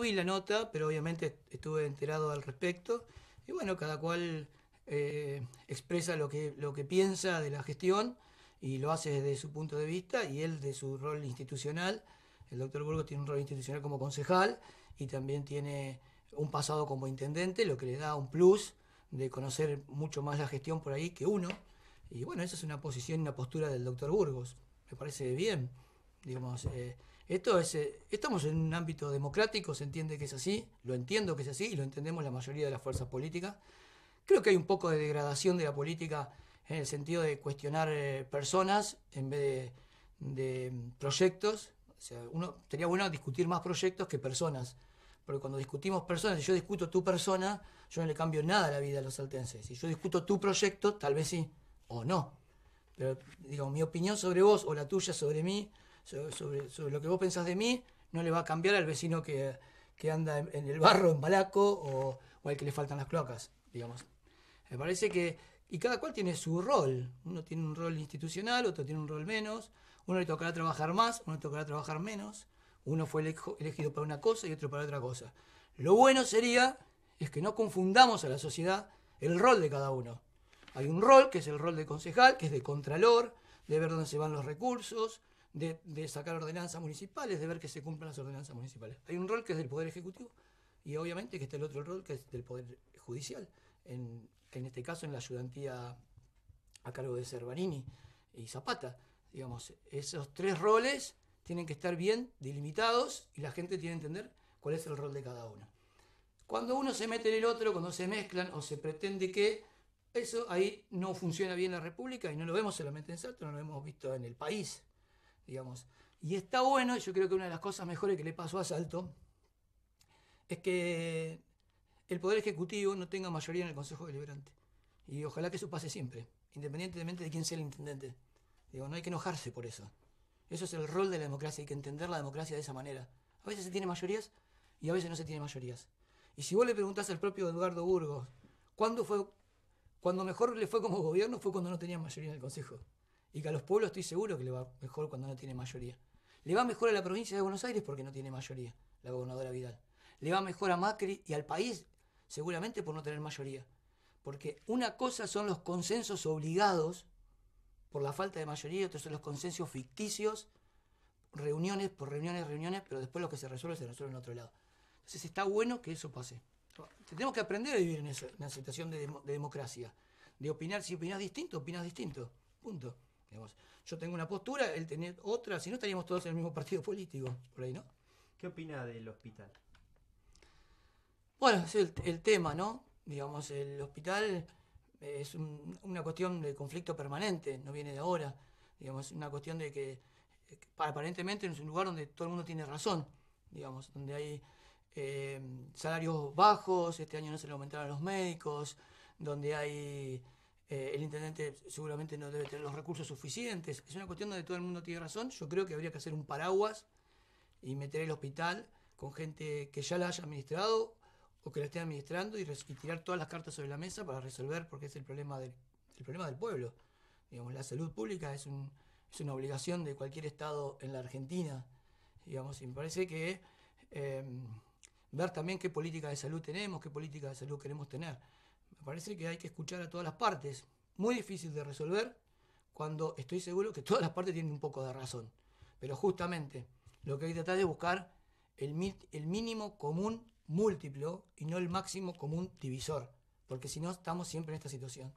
vi la nota, pero obviamente estuve enterado al respecto. Y bueno, cada cual eh, expresa lo que, lo que piensa de la gestión y lo hace desde su punto de vista y él de su rol institucional. El doctor Burgos tiene un rol institucional como concejal y también tiene un pasado como intendente, lo que le da un plus de conocer mucho más la gestión por ahí que uno. Y bueno, esa es una posición, una postura del doctor Burgos. Me parece bien. Digamos, eh, esto es, eh, estamos en un ámbito democrático, se entiende que es así, lo entiendo que es así y lo entendemos la mayoría de las fuerzas políticas. Creo que hay un poco de degradación de la política en el sentido de cuestionar eh, personas en vez de, mm, proyectos. O sea, uno, sería bueno discutir más proyectos que personas. Porque cuando discutimos personas, si yo discuto tu persona, yo no le cambio nada a la vida a los saltenses. Si yo discuto tu proyecto, tal vez sí o no. Pero digo, mi opinión sobre vos o la tuya sobre mí sobre, lo que vos pensás de mí no le va a cambiar al vecino que, anda en, el barro, en balaco, o, o, al que le faltan las cloacas, digamos. Me parece que... Y cada cual tiene su rol. Uno tiene un rol institucional, otro tiene un rol menos. Uno le tocará trabajar más, uno le tocará trabajar menos. Uno fue elegido para una cosa y otro para otra cosa. Lo bueno sería es que no confundamos a la sociedad el rol de cada uno. Hay un rol que es el rol de concejal, que es de contralor, de ver dónde se van los recursos, de, sacar ordenanzas municipales, de ver que se cumplan las ordenanzas municipales. Hay un rol que es del Poder Ejecutivo y obviamente que está el otro rol que es del Poder Judicial, en, en este caso en la ayudantía a cargo de Cervanini y Zapata. Digamos, esos tres roles tienen que estar bien delimitados y la gente tiene que entender cuál es el rol de cada uno. Cuando uno se mete en el otro, cuando se mezclan o se pretende que eso ahí no funciona bien la República y no lo vemos solamente en Salto, no lo hemos visto en el país digamos. Y está bueno, yo creo que una de las cosas mejores que le pasó a Salto es que el Poder Ejecutivo no tenga mayoría en el Consejo Deliberante. Y ojalá que eso pase siempre, independientemente de quién sea el intendente. Digo, no hay que enojarse por eso. Eso es el rol de la democracia, hay que entender la democracia de esa manera. A veces se tiene mayorías y a veces no se tiene mayorías. Y si vos le preguntás al propio Eduardo Burgos, ¿cuándo fue, cuando mejor le fue como gobierno fue cuando no tenía mayoría en el Consejo? Y que a los pueblos estoy seguro que le va mejor cuando no tiene mayoría. Le va mejor a la provincia de Buenos Aires porque no tiene mayoría, la gobernadora Vidal. Le va mejor a Macri y al país seguramente por no tener mayoría. Porque una cosa son los consensos obligados por la falta de mayoría, otros son los consensos ficticios, reuniones por reuniones, reuniones, pero después lo que se resuelve se resuelve en otro lado. Entonces está bueno que eso pase. Tenemos que aprender a vivir en, esa, una situación de, de democracia, de opinar. Si opinas distinto, opinas distinto. Punto yo tengo una postura, él tenía otra, si no estaríamos todos en el mismo partido político, por ahí, ¿no? ¿Qué opina del hospital? Bueno, es el, tema, ¿no? Digamos, el hospital es una cuestión de conflicto permanente, no viene de ahora. Digamos, una cuestión de eh, que aparentemente es un lugar donde todo el mundo tiene razón, digamos, donde hay eh, salarios bajos, este año no se le aumentaron a los médicos, donde hay eh, el intendente seguramente no debe tener los recursos suficientes. Es una cuestión donde todo el mundo tiene razón. Yo creo que habría que hacer un paraguas y meter el hospital con gente que ya la haya administrado o que la esté administrando y, tirar todas las cartas sobre la mesa para resolver porque es el problema del, problema del pueblo. la salud pública es, una obligación de cualquier Estado en la Argentina. y me parece que eh, ver también qué política de salud tenemos, qué política de salud queremos tener. Me parece que hay que escuchar a todas las partes. Muy difícil de resolver cuando estoy seguro que todas las partes tienen un poco de razón. Pero justamente lo que hay que tratar de buscar el, el mínimo común múltiplo y no el máximo común divisor, porque si no estamos siempre en esta situación.